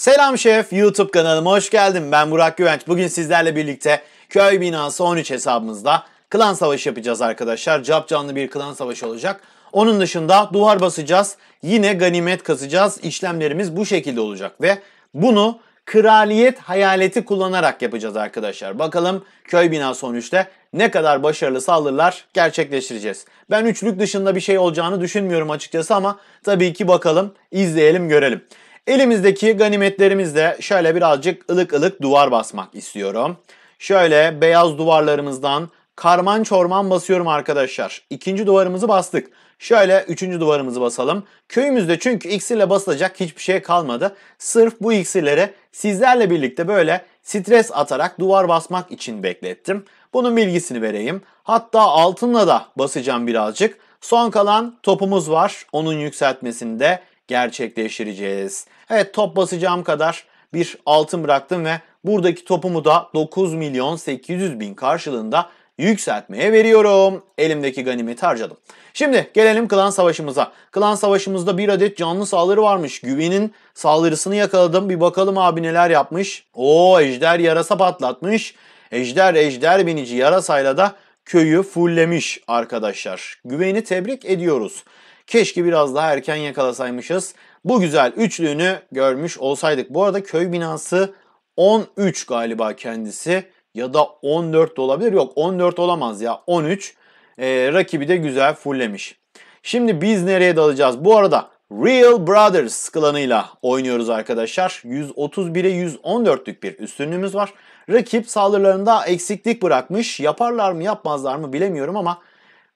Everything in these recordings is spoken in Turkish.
Selam şef, YouTube kanalıma hoş geldin. Ben Burak Güvenç. Bugün sizlerle birlikte köy binası 13 hesabımızda klan savaşı yapacağız arkadaşlar. Cap canlı bir klan savaşı olacak. Onun dışında duvar basacağız. Yine ganimet kazacağız. İşlemlerimiz bu şekilde olacak ve bunu kraliyet hayaleti kullanarak yapacağız arkadaşlar. Bakalım köy binası 13'te ne kadar başarılı saldırılar gerçekleştireceğiz. Ben üçlük dışında bir şey olacağını düşünmüyorum açıkçası ama tabii ki bakalım izleyelim görelim. Elimizdeki ganimetlerimizle şöyle birazcık ılık ılık duvar basmak istiyorum. Şöyle beyaz duvarlarımızdan karman çorman basıyorum arkadaşlar. İkinci duvarımızı bastık. Şöyle üçüncü duvarımızı basalım. Köyümüzde çünkü iksirle basılacak hiçbir şey kalmadı. Sırf bu iksirleri sizlerle birlikte böyle stres atarak duvar basmak için beklettim. Bunun bilgisini vereyim. Hatta altınla da basacağım birazcık. Son kalan topumuz var. Onun yükseltmesinde. de gerçekleştireceğiz. Evet top basacağım kadar bir altın bıraktım ve buradaki topumu da 9 milyon 800 bin karşılığında yükseltmeye veriyorum. Elimdeki ganimeti harcadım. Şimdi gelelim klan savaşımıza. Klan savaşımızda bir adet canlı saldırı varmış. Güven'in saldırısını yakaladım. Bir bakalım abi neler yapmış. Oo ejder yarasa patlatmış. Ejder ejder binici yarasayla da köyü fulllemiş arkadaşlar. Güven'i tebrik ediyoruz. Keşke biraz daha erken yakalasaymışız. Bu güzel üçlüğünü görmüş olsaydık. Bu arada köy binası 13 galiba kendisi ya da 14 de olabilir. Yok 14 olamaz ya 13. Ee, rakibi de güzel fulllemiş. Şimdi biz nereye dalacağız? Bu arada Real Brothers klanıyla oynuyoruz arkadaşlar. 131'e 114'lük bir üstünlüğümüz var. Rakip saldırılarında eksiklik bırakmış. Yaparlar mı yapmazlar mı bilemiyorum ama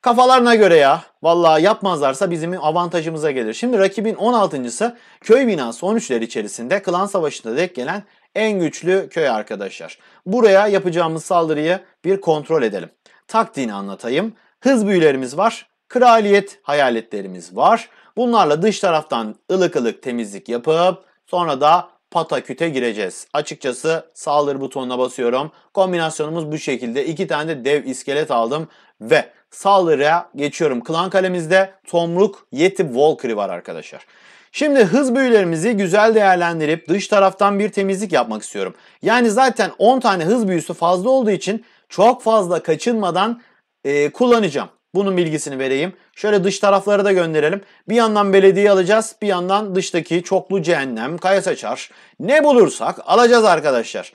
Kafalarına göre ya. Vallahi yapmazlarsa bizim avantajımıza gelir. Şimdi rakibin 16.sı köy binası 13'ler içerisinde klan savaşında denk gelen en güçlü köy arkadaşlar. Buraya yapacağımız saldırıyı bir kontrol edelim. Taktiğini anlatayım. Hız büyülerimiz var. Kraliyet hayaletlerimiz var. Bunlarla dış taraftan ılık ılık temizlik yapıp sonra da pataküte gireceğiz. Açıkçası saldırı butonuna basıyorum. Kombinasyonumuz bu şekilde. İki tane de dev iskelet aldım ve saldırıya geçiyorum. Klan kalemizde Tomruk Yeti Valkyrie var arkadaşlar. Şimdi hız büyülerimizi güzel değerlendirip dış taraftan bir temizlik yapmak istiyorum. Yani zaten 10 tane hız büyüsü fazla olduğu için çok fazla kaçınmadan e, kullanacağım. Bunun bilgisini vereyim. Şöyle dış tarafları da gönderelim. Bir yandan belediye alacağız. Bir yandan dıştaki çoklu cehennem, kaya saçar. Ne bulursak alacağız arkadaşlar.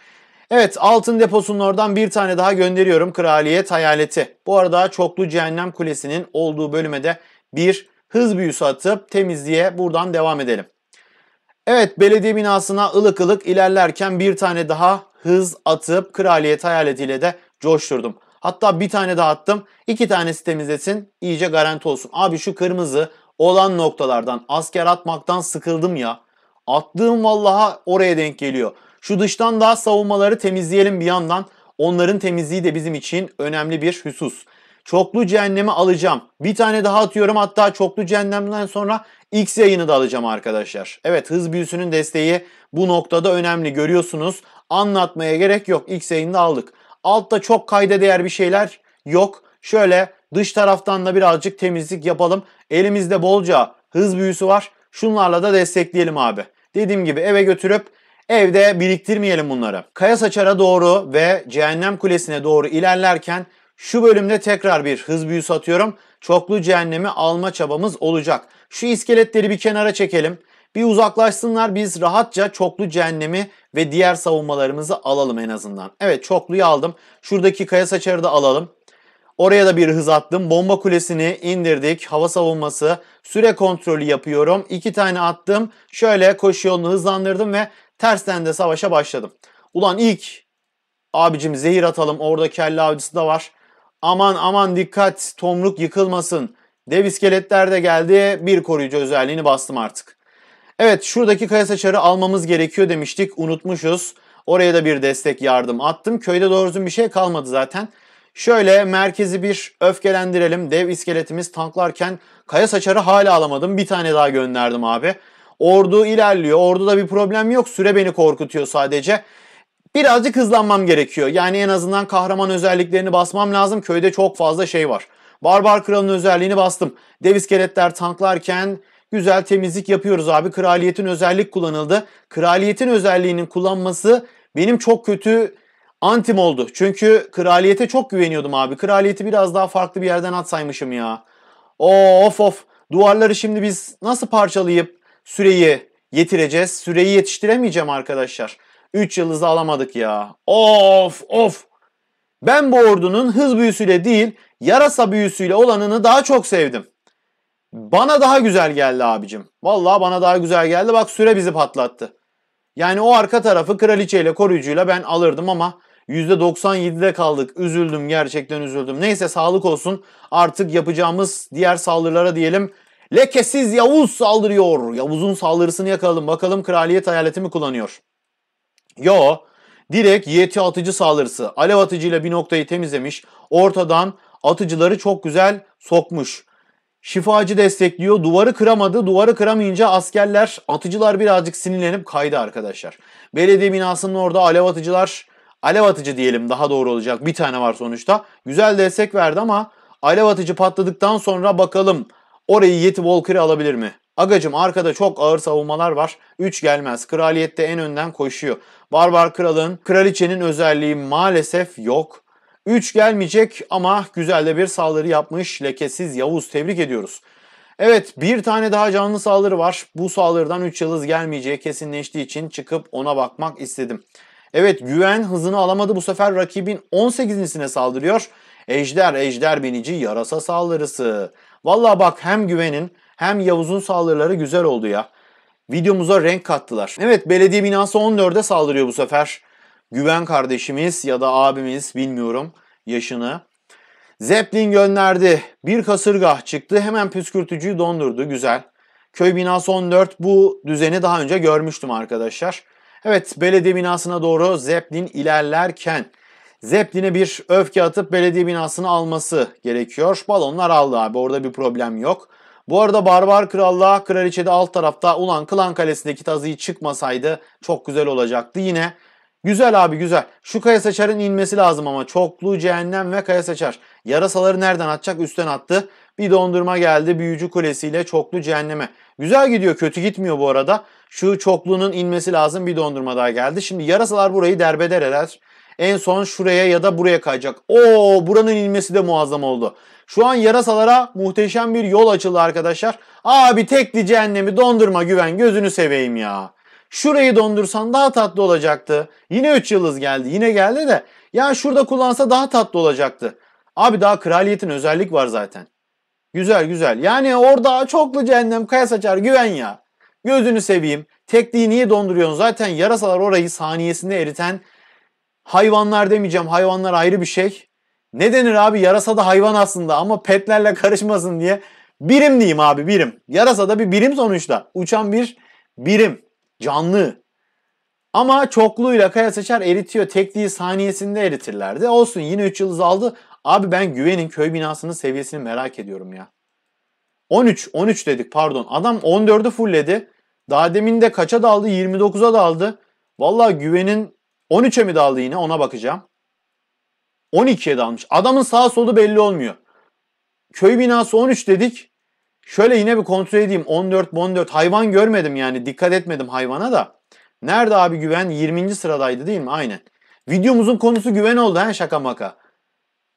Evet altın deposunun oradan bir tane daha gönderiyorum. Kraliyet hayaleti. Bu arada çoklu cehennem kulesinin olduğu bölüme de bir hız büyüsü atıp temizliğe buradan devam edelim. Evet belediye binasına ılık ılık ilerlerken bir tane daha hız atıp kraliyet hayaletiyle de coşturdum. Hatta bir tane daha attım. İki tanesi temizlesin iyice garanti olsun. Abi şu kırmızı olan noktalardan asker atmaktan sıkıldım ya. Attığım vallaha oraya denk geliyor. Şu dıştan daha savunmaları temizleyelim bir yandan. Onların temizliği de bizim için önemli bir husus. Çoklu cehennemi alacağım. Bir tane daha atıyorum hatta çoklu cehennemden sonra X yayını da alacağım arkadaşlar. Evet hız büyüsünün desteği bu noktada önemli görüyorsunuz. Anlatmaya gerek yok X yayını da aldık. Altta çok kayda değer bir şeyler yok. Şöyle dış taraftan da birazcık temizlik yapalım. Elimizde bolca hız büyüsü var. Şunlarla da destekleyelim abi. Dediğim gibi eve götürüp Evde biriktirmeyelim bunları. Kaya Saçar'a doğru ve Cehennem Kulesi'ne doğru ilerlerken şu bölümde tekrar bir hız büyüsü atıyorum. Çoklu cehennemi alma çabamız olacak. Şu iskeletleri bir kenara çekelim. Bir uzaklaşsınlar biz rahatça çoklu cehennemi ve diğer savunmalarımızı alalım en azından. Evet çokluyu aldım. Şuradaki kaya saçarı da alalım. Oraya da bir hız attım. Bomba kulesini indirdik. Hava savunması, süre kontrolü yapıyorum. İki tane attım. Şöyle koşu yolunu hızlandırdım ve Tersten de savaşa başladım. Ulan ilk abicim zehir atalım orada kelle avcısı da var. Aman aman dikkat tomruk yıkılmasın. Dev iskeletler de geldi. Bir koruyucu özelliğini bastım artık. Evet şuradaki kaya saçarı almamız gerekiyor demiştik. Unutmuşuz. Oraya da bir destek yardım attım. Köyde doğrusu bir şey kalmadı zaten. Şöyle merkezi bir öfkelendirelim. Dev iskeletimiz tanklarken kaya saçarı hala alamadım. Bir tane daha gönderdim abi. Ordu ilerliyor. da bir problem yok. Süre beni korkutuyor sadece. Birazcık hızlanmam gerekiyor. Yani en azından kahraman özelliklerini basmam lazım. Köyde çok fazla şey var. Barbar Kral'ın özelliğini bastım. Dev iskeletler tanklarken güzel temizlik yapıyoruz abi. Kraliyetin özellik kullanıldı. Kraliyetin özelliğinin kullanması benim çok kötü antim oldu. Çünkü kraliyete çok güveniyordum abi. Kraliyeti biraz daha farklı bir yerden atsaymışım ya. Of of. Duvarları şimdi biz nasıl parçalayıp süreyi yetireceğiz. Süreyi yetiştiremeyeceğim arkadaşlar. 3 yıldızı alamadık ya. Of of. Ben bu ordunun hız büyüsüyle değil, yarasa büyüsüyle olanını daha çok sevdim. Bana daha güzel geldi abicim. Vallahi bana daha güzel geldi. Bak süre bizi patlattı. Yani o arka tarafı kraliçeyle koruyucuyla ben alırdım ama %97'de kaldık. Üzüldüm gerçekten üzüldüm. Neyse sağlık olsun. Artık yapacağımız diğer saldırılara diyelim Lekesiz Yavuz saldırıyor. Yavuz'un saldırısını yakalım. Bakalım kraliyet hayaleti mi kullanıyor? Yo. Direkt yeti atıcı saldırısı. Alev atıcıyla bir noktayı temizlemiş. Ortadan atıcıları çok güzel sokmuş. Şifacı destekliyor. Duvarı kıramadı. Duvarı kıramayınca askerler, atıcılar birazcık sinirlenip kaydı arkadaşlar. Belediye binasının orada alev atıcılar, alev atıcı diyelim daha doğru olacak. Bir tane var sonuçta. Güzel destek verdi ama alev atıcı patladıktan sonra bakalım Orayı Yeti Walker'ı alabilir mi? Agacım arkada çok ağır savunmalar var. 3 gelmez. Kraliyette en önden koşuyor. Barbar kralın, kraliçenin özelliği maalesef yok. 3 gelmeyecek ama güzel de bir saldırı yapmış lekesiz Yavuz. Tebrik ediyoruz. Evet bir tane daha canlı saldırı var. Bu saldırıdan 3 yıldız gelmeyeceği kesinleştiği için çıkıp ona bakmak istedim. Evet güven hızını alamadı bu sefer rakibin 18.sine saldırıyor. Ejder, ejder binici yarasa saldırısı. Vallahi bak hem güvenin hem Yavuz'un saldırıları güzel oldu ya. Videomuza renk kattılar. Evet belediye binası 14'e saldırıyor bu sefer. Güven kardeşimiz ya da abimiz bilmiyorum yaşını. Zeppelin gönderdi. Bir kasırga çıktı. Hemen püskürtücüyü dondurdu. Güzel. Köy binası 14 bu düzeni daha önce görmüştüm arkadaşlar. Evet belediye binasına doğru Zeppelin ilerlerken Zeppelin'e bir öfke atıp belediye binasını alması gerekiyor. Balonlar aldı abi orada bir problem yok. Bu arada Barbar Krallığa kraliçe de alt tarafta ulan Klan Kalesi'ndeki tazıyı çıkmasaydı çok güzel olacaktı. Yine Güzel abi güzel. Şu Kaya saçarın inmesi lazım ama. Çoklu, Cehennem ve Kaya saçar. Yarasaları nereden atacak? Üstten attı. Bir dondurma geldi. Büyücü Kulesi'yle Çoklu Cehenneme. Güzel gidiyor. Kötü gitmiyor bu arada. Şu Çoklu'nun inmesi lazım. Bir dondurma daha geldi. Şimdi yarasalar burayı derbeder eder. En son şuraya ya da buraya kayacak. Oo buranın inmesi de muazzam oldu. Şu an yarasalara muhteşem bir yol açıldı arkadaşlar. Abi tekli cehennemi dondurma güven gözünü seveyim ya. Şurayı dondursan daha tatlı olacaktı. Yine 3 yıldız geldi. Yine geldi de ya şurada kullansa daha tatlı olacaktı. Abi daha kraliyetin özellik var zaten. Güzel güzel. Yani orada çoklu cehennem kaya saçar güven ya. Gözünü seveyim. Tekliği niye donduruyorsun? Zaten yarasalar orayı saniyesinde eriten hayvanlar demeyeceğim. Hayvanlar ayrı bir şey. Ne denir abi? Yarasa da hayvan aslında ama petlerle karışmasın diye. Birim diyeyim abi birim. Yarasa da bir birim sonuçta. Uçan bir birim. Canlı. Ama çokluğuyla kaya seçer eritiyor. Tekliği saniyesinde eritirlerdi. Olsun yine 3 yıldız aldı. Abi ben güvenin köy binasının seviyesini merak ediyorum ya. 13, 13 dedik pardon. Adam 14'ü fullledi. Daha demin de kaça daldı? 29'a daldı. Vallahi güvenin 13'e mi daldı yine ona bakacağım. 12'ye dalmış. Adamın sağ solu belli olmuyor. Köy binası 13 dedik. Şöyle yine bir kontrol edeyim. 14, 14 hayvan görmedim yani. Dikkat etmedim hayvana da. Nerede abi güven? 20. sıradaydı değil mi? Aynen. Videomuzun konusu güven oldu he şaka maka.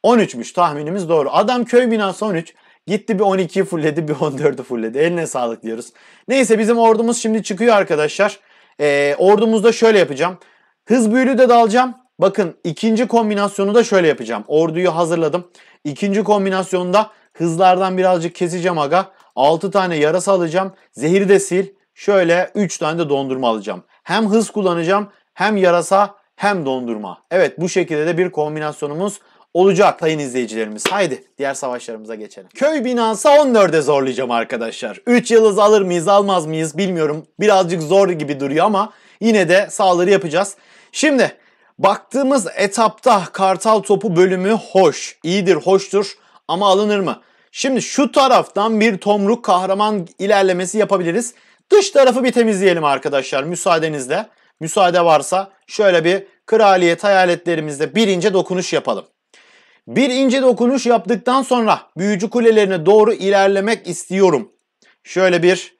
13'müş tahminimiz doğru. Adam köy binası 13. Gitti bir 12'yi fulledi bir 14'ü fulledi. Eline sağlık diyoruz. Neyse bizim ordumuz şimdi çıkıyor arkadaşlar. Ee, ordumuzda şöyle yapacağım. Hız büyülü de dalacağım. Bakın ikinci kombinasyonu da şöyle yapacağım. Orduyu hazırladım. İkinci kombinasyonda hızlardan birazcık keseceğim aga. 6 tane yarasa alacağım. Zehir de sil. Şöyle 3 tane de dondurma alacağım. Hem hız kullanacağım hem yarasa hem dondurma. Evet bu şekilde de bir kombinasyonumuz olacak sayın izleyicilerimiz. Haydi diğer savaşlarımıza geçelim. Köy binası 14'e zorlayacağım arkadaşlar. 3 yıldız alır mıyız almaz mıyız bilmiyorum. Birazcık zor gibi duruyor ama yine de sağları yapacağız. Şimdi baktığımız etapta kartal topu bölümü hoş, iyidir, hoştur ama alınır mı? Şimdi şu taraftan bir tomruk kahraman ilerlemesi yapabiliriz. Dış tarafı bir temizleyelim arkadaşlar müsaadenizle. Müsaade varsa şöyle bir kraliyet hayaletlerimizde bir ince dokunuş yapalım. Bir ince dokunuş yaptıktan sonra büyücü kulelerine doğru ilerlemek istiyorum. Şöyle bir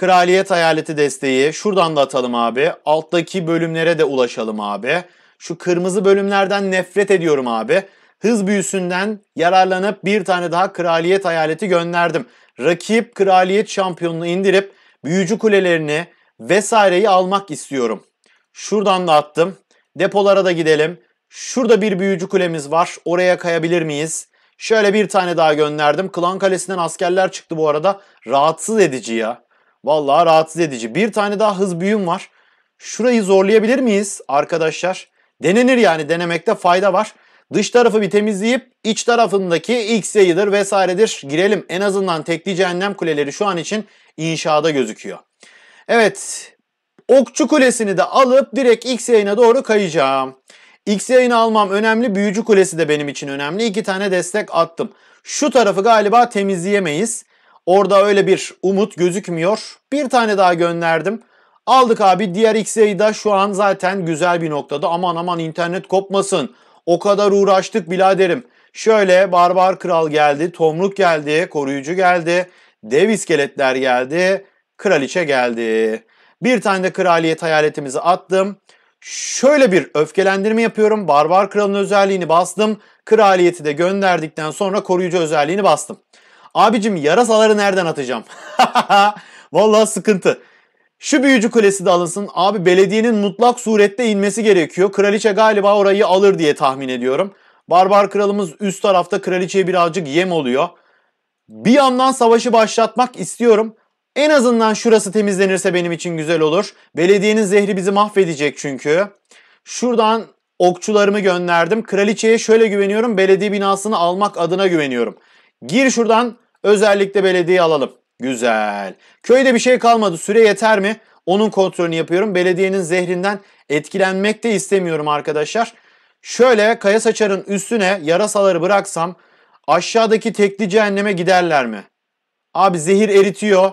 Kraliyet hayaleti desteği şuradan da atalım abi. Alttaki bölümlere de ulaşalım abi. Şu kırmızı bölümlerden nefret ediyorum abi. Hız büyüsünden yararlanıp bir tane daha kraliyet hayaleti gönderdim. Rakip kraliyet şampiyonunu indirip büyücü kulelerini vesaireyi almak istiyorum. Şuradan da attım. Depolara da gidelim. Şurada bir büyücü kulemiz var. Oraya kayabilir miyiz? Şöyle bir tane daha gönderdim. Klan kalesinden askerler çıktı bu arada. Rahatsız edici ya. Vallahi rahatsız edici. Bir tane daha hız büyüm var. Şurayı zorlayabilir miyiz arkadaşlar? Denenir yani denemekte fayda var. Dış tarafı bir temizleyip iç tarafındaki X yayıdır vesairedir girelim. En azından tekli cehennem kuleleri şu an için inşaada gözüküyor. Evet okçu kulesini de alıp direkt X yayına doğru kayacağım. X yayını almam önemli. Büyücü kulesi de benim için önemli. İki tane destek attım. Şu tarafı galiba temizleyemeyiz. Orada öyle bir umut gözükmüyor. Bir tane daha gönderdim. Aldık abi diğer X'e'yi de şu an zaten güzel bir noktada. Aman aman internet kopmasın. O kadar uğraştık biraderim. Şöyle Barbar Kral geldi, Tomruk geldi, Koruyucu geldi, Dev iskeletler geldi, Kraliçe geldi. Bir tane de kraliyet hayaletimizi attım. Şöyle bir öfkelendirme yapıyorum. Barbar Kral'ın özelliğini bastım. Kraliyeti de gönderdikten sonra koruyucu özelliğini bastım. Abicim yarasaları nereden atacağım? Vallahi sıkıntı. Şu büyücü kulesi de alınsın. Abi belediyenin mutlak surette inmesi gerekiyor. Kraliçe galiba orayı alır diye tahmin ediyorum. Barbar kralımız üst tarafta kraliçeye birazcık yem oluyor. Bir yandan savaşı başlatmak istiyorum. En azından şurası temizlenirse benim için güzel olur. Belediyenin zehri bizi mahvedecek çünkü. Şuradan okçularımı gönderdim. Kraliçeye şöyle güveniyorum. Belediye binasını almak adına güveniyorum. Gir şuradan özellikle belediyeyi alalım. Güzel. Köyde bir şey kalmadı. Süre yeter mi? Onun kontrolünü yapıyorum. Belediyenin zehrinden etkilenmek de istemiyorum arkadaşlar. Şöyle kaya saçarın üstüne yarasaları bıraksam aşağıdaki tekli cehenneme giderler mi? Abi zehir eritiyor.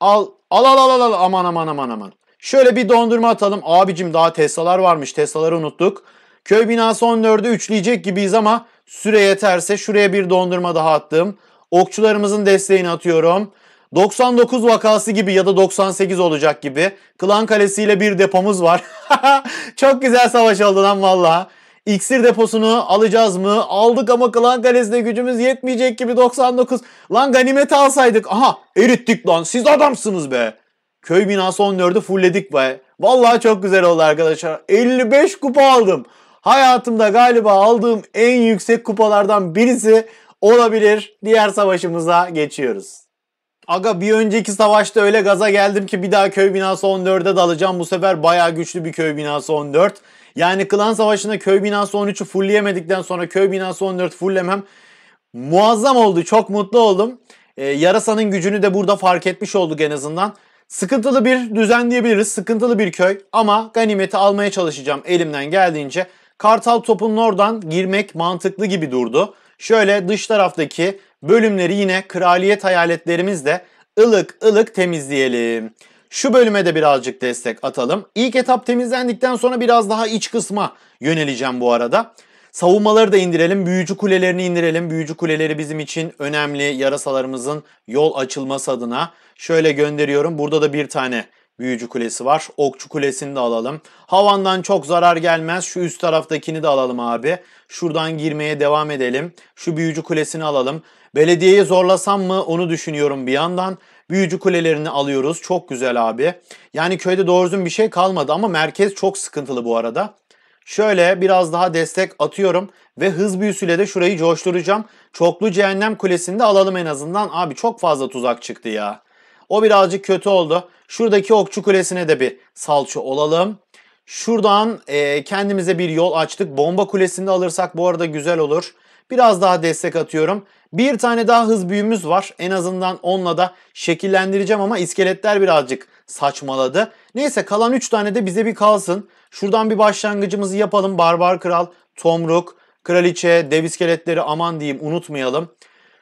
Al al al al al aman aman aman aman. Şöyle bir dondurma atalım. Abicim daha Tesla'lar varmış. Tesla'ları unuttuk. Köy binası 14'ü üçleyecek gibiyiz ama süre yeterse şuraya bir dondurma daha attım. Okçularımızın desteğini atıyorum. 99 vakası gibi ya da 98 olacak gibi. Klan Kalesi bir depomuz var. Çok güzel savaş oldu lan valla. İksir deposunu alacağız mı? Aldık ama Klan Kalesi'ne gücümüz yetmeyecek gibi 99. Lan ganimeti alsaydık. Aha erittik lan siz adamsınız be. Köy binası 14'ü fullledik be. Vallahi çok güzel oldu arkadaşlar. 55 kupa aldım hayatımda galiba aldığım en yüksek kupalardan birisi olabilir. Diğer savaşımıza geçiyoruz. Aga bir önceki savaşta öyle gaza geldim ki bir daha köy binası 14'e dalacağım. Bu sefer bayağı güçlü bir köy binası 14. Yani klan savaşında köy binası 13'ü fullleyemedikten sonra köy binası 14 fulllemem muazzam oldu. Çok mutlu oldum. Ee, yarasanın gücünü de burada fark etmiş olduk en azından. Sıkıntılı bir düzen diyebiliriz. Sıkıntılı bir köy ama ganimeti almaya çalışacağım elimden geldiğince. Kartal topunun oradan girmek mantıklı gibi durdu. Şöyle dış taraftaki bölümleri yine kraliyet hayaletlerimizle ılık ılık temizleyelim. Şu bölüme de birazcık destek atalım. İlk etap temizlendikten sonra biraz daha iç kısma yöneleceğim bu arada. Savunmaları da indirelim, büyücü kulelerini indirelim. Büyücü kuleleri bizim için önemli yarasalarımızın yol açılması adına. Şöyle gönderiyorum. Burada da bir tane Büyücü Kulesi var. Okçu Kulesi'ni de alalım. Havandan çok zarar gelmez. Şu üst taraftakini de alalım abi. Şuradan girmeye devam edelim. Şu Büyücü Kulesi'ni alalım. Belediyeyi zorlasam mı onu düşünüyorum bir yandan. Büyücü kulelerini alıyoruz. Çok güzel abi. Yani köyde doğrusun bir şey kalmadı ama merkez çok sıkıntılı bu arada. Şöyle biraz daha destek atıyorum ve hız büyüsüyle de şurayı coşturacağım. Çoklu cehennem kulesini de alalım en azından. Abi çok fazla tuzak çıktı ya. O birazcık kötü oldu. Şuradaki okçu kulesine de bir salça olalım. Şuradan e, kendimize bir yol açtık. Bomba kulesini alırsak bu arada güzel olur. Biraz daha destek atıyorum. Bir tane daha hız büyümüz var. En azından onunla da şekillendireceğim ama iskeletler birazcık saçmaladı. Neyse kalan 3 tane de bize bir kalsın. Şuradan bir başlangıcımızı yapalım. Barbar Kral, Tomruk, Kraliçe, dev iskeletleri aman diyeyim unutmayalım.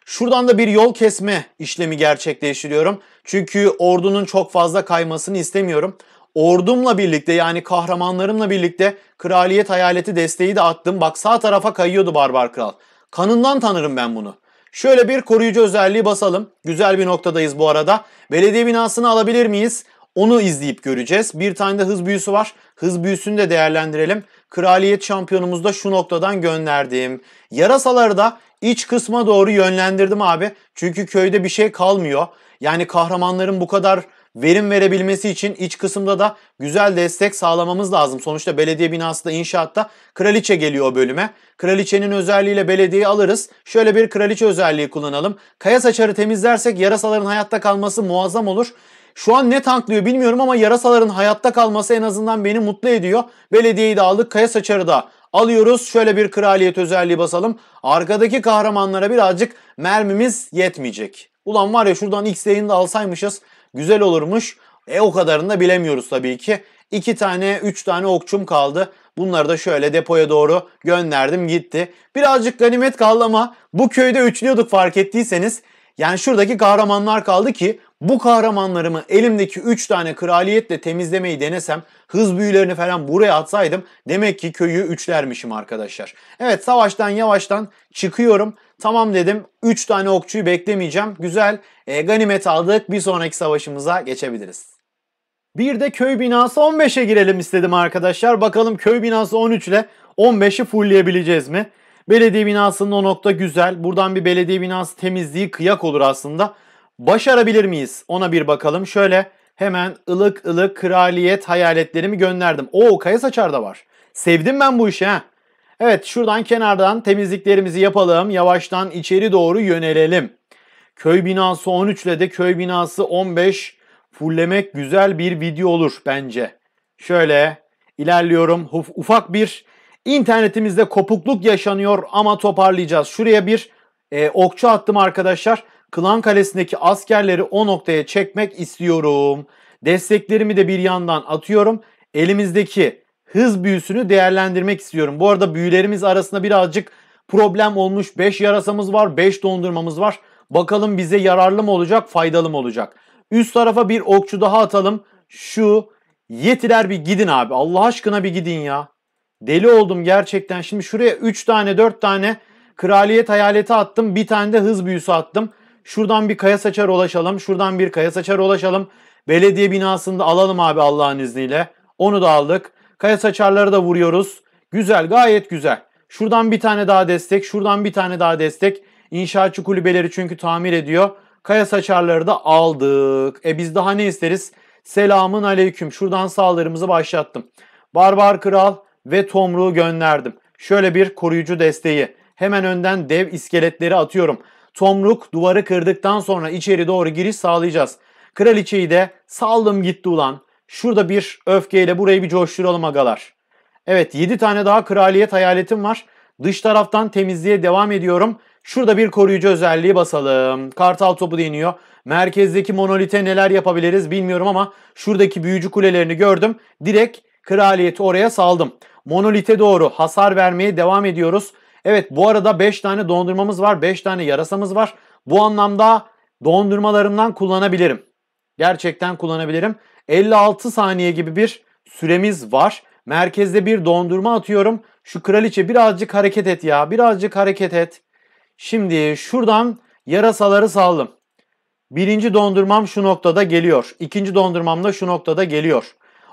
Şuradan da bir yol kesme işlemi gerçekleştiriyorum. Çünkü ordunun çok fazla kaymasını istemiyorum. Ordumla birlikte yani kahramanlarımla birlikte kraliyet hayaleti desteği de attım. Bak sağ tarafa kayıyordu barbar kral. Kanından tanırım ben bunu. Şöyle bir koruyucu özelliği basalım. Güzel bir noktadayız bu arada. Belediye binasını alabilir miyiz? Onu izleyip göreceğiz. Bir tane de hız büyüsü var. Hız büyüsünü de değerlendirelim. Kraliyet şampiyonumuz da şu noktadan gönderdim. Yarasaları da iç kısma doğru yönlendirdim abi. Çünkü köyde bir şey kalmıyor. Yani kahramanların bu kadar verim verebilmesi için iç kısımda da güzel destek sağlamamız lazım. Sonuçta belediye binası da inşaatta kraliçe geliyor o bölüme. Kraliçenin özelliğiyle belediyeyi alırız. Şöyle bir kraliçe özelliği kullanalım. Kaya saçarı temizlersek yarasaların hayatta kalması muazzam olur. Şu an ne tanklıyor bilmiyorum ama yarasaların hayatta kalması en azından beni mutlu ediyor. Belediyeyi de aldık, kaya saçarı da alıyoruz. Şöyle bir kraliyet özelliği basalım. Arkadaki kahramanlara birazcık mermimiz yetmeyecek. Ulan var ya şuradan X yayını da alsaymışız güzel olurmuş. E o kadarını da bilemiyoruz tabii ki. 2 tane 3 tane okçum kaldı. Bunları da şöyle depoya doğru gönderdim gitti. Birazcık ganimet kaldı ama bu köyde üçlüyorduk fark ettiyseniz. Yani şuradaki kahramanlar kaldı ki bu kahramanlarımı elimdeki 3 tane kraliyetle temizlemeyi denesem, hız büyülerini falan buraya atsaydım demek ki köyü üçlermişim arkadaşlar. Evet savaştan yavaştan çıkıyorum. Tamam dedim 3 tane okçuyu beklemeyeceğim. Güzel e, ganimet aldık bir sonraki savaşımıza geçebiliriz. Bir de köy binası 15'e girelim istedim arkadaşlar. Bakalım köy binası 13 ile 15'i fullleyebileceğiz mi? Belediye binasının o nokta güzel. Buradan bir belediye binası temizliği kıyak olur aslında. Başarabilir miyiz? Ona bir bakalım. Şöyle hemen ılık ılık kraliyet hayaletlerimi gönderdim. Oo Kaya Saçar da var. Sevdim ben bu işi ha. Evet şuradan kenardan temizliklerimizi yapalım. Yavaştan içeri doğru yönelelim. Köy binası 13 ile de köy binası 15 fullemek güzel bir video olur bence. Şöyle ilerliyorum. Ufak bir internetimizde kopukluk yaşanıyor ama toparlayacağız. Şuraya bir e, okçu attım arkadaşlar. Klan Kalesi'ndeki askerleri o noktaya çekmek istiyorum. Desteklerimi de bir yandan atıyorum. Elimizdeki hız büyüsünü değerlendirmek istiyorum. Bu arada büyülerimiz arasında birazcık problem olmuş. 5 yarasamız var, 5 dondurmamız var. Bakalım bize yararlı mı olacak, faydalı mı olacak? Üst tarafa bir okçu daha atalım. Şu yetiler bir gidin abi. Allah aşkına bir gidin ya. Deli oldum gerçekten. Şimdi şuraya 3 tane 4 tane kraliyet hayaleti attım. Bir tane de hız büyüsü attım. Şuradan bir kaya saçar ulaşalım. Şuradan bir kaya saçar ulaşalım. Belediye binasında alalım abi Allah'ın izniyle. Onu da aldık. Kaya saçarları da vuruyoruz. Güzel gayet güzel. Şuradan bir tane daha destek. Şuradan bir tane daha destek. İnşaatçı kulübeleri çünkü tamir ediyor. Kaya saçarları da aldık. E biz daha ne isteriz? Selamın aleyküm. Şuradan saldırımızı başlattım. Barbar Kral ve Tomruğu gönderdim. Şöyle bir koruyucu desteği. Hemen önden dev iskeletleri atıyorum. Tomruk duvarı kırdıktan sonra içeri doğru giriş sağlayacağız. Kraliçeyi de saldım gitti ulan. Şurada bir öfkeyle burayı bir coşturalım agalar. Evet 7 tane daha kraliyet hayaletim var. Dış taraftan temizliğe devam ediyorum. Şurada bir koruyucu özelliği basalım. Kartal topu deniyor. Merkezdeki monolite neler yapabiliriz bilmiyorum ama şuradaki büyücü kulelerini gördüm. Direkt kraliyeti oraya saldım. Monolite doğru hasar vermeye devam ediyoruz. Evet bu arada 5 tane dondurmamız var. 5 tane yarasamız var. Bu anlamda dondurmalarımdan kullanabilirim. Gerçekten kullanabilirim. 56 saniye gibi bir süremiz var. Merkezde bir dondurma atıyorum. Şu kraliçe birazcık hareket et ya. Birazcık hareket et. Şimdi şuradan yarasaları saldım. Birinci dondurmam şu noktada geliyor. İkinci dondurmam da şu noktada geliyor.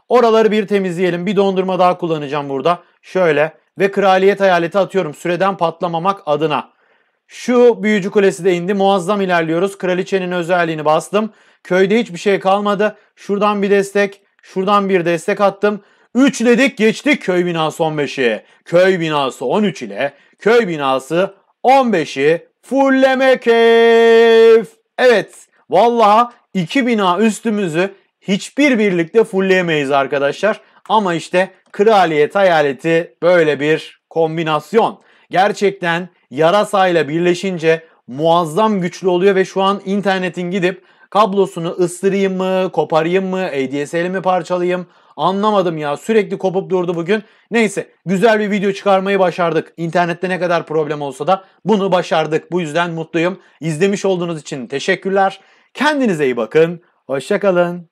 Oraları bir temizleyelim. Bir dondurma daha kullanacağım burada. Şöyle ve kraliyet hayaleti atıyorum süreden patlamamak adına. Şu büyücü kulesi de indi. Muazzam ilerliyoruz. Kraliçenin özelliğini bastım. Köyde hiçbir şey kalmadı. Şuradan bir destek, şuradan bir destek attım. 3 dedik geçtik köy binası 15'i. Köy binası 13 ile köy binası 15'i fulleme keyif. Evet vallahi iki bina üstümüzü hiçbir birlikte fullleyemeyiz arkadaşlar. Ama işte kraliyet hayaleti böyle bir kombinasyon. Gerçekten yarasayla birleşince muazzam güçlü oluyor ve şu an internetin gidip kablosunu ısırayım mı, koparayım mı, mi parçalayayım anlamadım ya sürekli kopup durdu bugün. Neyse güzel bir video çıkarmayı başardık. İnternette ne kadar problem olsa da bunu başardık. Bu yüzden mutluyum. İzlemiş olduğunuz için teşekkürler. Kendinize iyi bakın. Hoşçakalın.